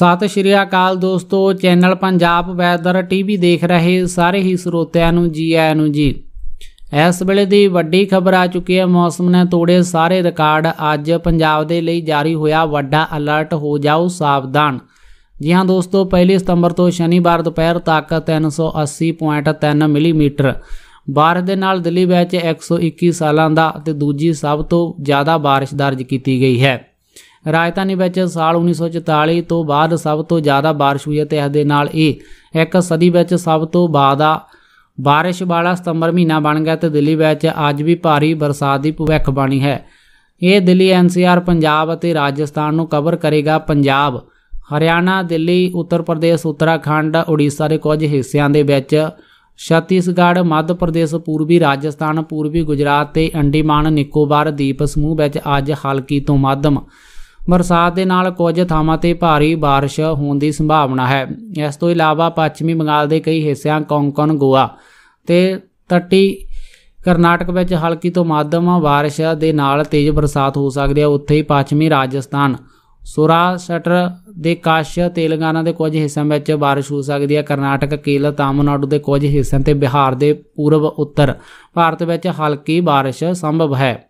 ਸਤਿ ਸ਼੍ਰੀ ਅਕਾਲ ਦੋਸਤੋ channel Punjab weather TV ਦੇਖ ਰਹੇ ਸਾਰੇ ਹੀ ਸਰੋਤਿਆਂ ਨੂੰ ਜੀ ਆਇਆਂ ਨੂੰ ਜੀ ਇਸ ਵੇਲੇ ਦੀ ਵੱਡੀ ਖਬਰ ਆ ਚੁੱਕੀ ਹੈ ਮੌਸਮ ਨੇ ਤੋੜੇ ਸਾਰੇ ਰਿਕਾਰਡ ਅੱਜ ਪੰਜਾਬ ਦੇ ਲਈ ਜਾਰੀ ਹੋਇਆ ਵੱਡਾ ਅਲਰਟ ਹੋ ਜਾਓ ਸਾਵਧਾਨ ਜੀ ਹਾਂ ਦੋਸਤੋ 1 ਸਤੰਬਰ ਤੋਂ ਸ਼ਨੀਵਾਰ ਦੁਪਹਿਰ ਤੱਕ 380.3 ਮਿਲੀਮੀਟਰ ਬਾਰਿਸ਼ ਦੇ ਨਾਲ ਦਿੱਲੀ ਵਿੱਚ 121 ਸਾਲਾਂ ਦਾ ਅਤੇ ਦੂਜੀ ਸਭ ਤੋਂ ਜ਼ਿਆਦਾ ਬਾਰਿਸ਼ ਦਰਜ ਕੀਤੀ ਗਈ ਹੈ ਰਾਜਧਾਨੀ ਵਿੱਚ ਸਾਲ 1944 ਤੋਂ ਬਾਅਦ ਸਭ ਤੋਂ ਜ਼ਿਆਦਾ بارش ਹੋਈ ਅਤੇ ਇਸ ਦੇ ਨਾਲ ਇਹ ਇੱਕ ਸਦੀ ਵਿੱਚ ਸਭ ਤੋਂ ਆ بارش ਵਾਲਾ ਸਤੰਬਰ ਮਹੀਨਾ ਬਣ ਗਿਆ ਤੇ ਦਿੱਲੀ ਵਿੱਚ ਅੱਜ ਵੀ ਭਾਰੀ ਬਰਸਾਤ ਦੀ ਭਵਿੱਖਬਾਣੀ ਹੈ ਇਹ ਦਿੱਲੀ ਐਨਸੀਆਰ ਪੰਜਾਬ ਅਤੇ ਰਾਜਸਥਾਨ ਨੂੰ ਕਵਰ ਕਰੇਗਾ ਪੰਜਾਬ ਹਰਿਆਣਾ ਦਿੱਲੀ ਉੱਤਰ ਪ੍ਰਦੇਸ਼ ਉੱਤਰਾਖੰਡ ਓਡੀਸ਼ਾ ਦੇ ਕੁਝ ਹਿੱਸਿਆਂ ਦੇ ਵਿੱਚ ਛੱਤੀਸਗੜ੍ਹ ਮੱਧ ਪ੍ਰਦੇਸ਼ ਪੂਰਬੀ ਰਾਜਸਥਾਨ ਪੂਰਬੀ ਗੁਜਰਾਤ ਤੇ ਅੰਡੀਮਾਨ ਨਿਕੋਬਾਰ ਦੀਪ ਸਮੂਹ ਵਿੱਚ ਅੱਜ ਹਲਕੀ ਤੋਂ ਮਾਧਮ ਬਰਸਾਤ ਦੇ ਨਾਲ ਕੁਝ ਥਾਵਾਂ ਤੇ ਭਾਰੀ بارش ਹੋਣ ਦੀ ਸੰਭਾਵਨਾ ਹੈ ਇਸ ਤੋਂ ਇਲਾਵਾ ਪੱਛਮੀ ਬੰਗਾਲ ਦੇ ਕਈ ਹਿੱਸਿਆਂ ਕੋਂਕਣ ਗੋਆ ਤੇ ਤੱਟੀ ਕਰਨਾਟਕ ਵਿੱਚ ਹਲਕੀ ਤੋਂ ਮੱਧਮ بارش ਦੇ ਨਾਲ ਤੇਜ਼ ਬਰਸਾਤ ਹੋ ਸਕਦੀ ਹੈ ਉੱਥੇ ਹੀ ਪੱਛਮੀ ਰਾਜਸਥਾਨ ਸੁਰਾ ਸਟਰ ਦੇ ਕਾਸ਼ ਤੇਲੰਗਾਨਾ ਦੇ ਕੁਝ ਹਿੱਸਿਆਂ ਵਿੱਚ بارش ਹੋ ਸਕਦੀ ਹੈ ਕਰਨਾਟਕ ਕੇਲ ਤਾਮਿਲਨਾਡੂ ਦੇ ਕੁਝ ਹਿੱਸਿਆਂ ਤੇ ਬਿਹਾਰ ਦੇ ਪੂਰਬ ਉੱਤਰ ਭਾਰਤ ਵਿੱਚ ਹਲਕੀ بارش ਸੰਭਵ ਹੈ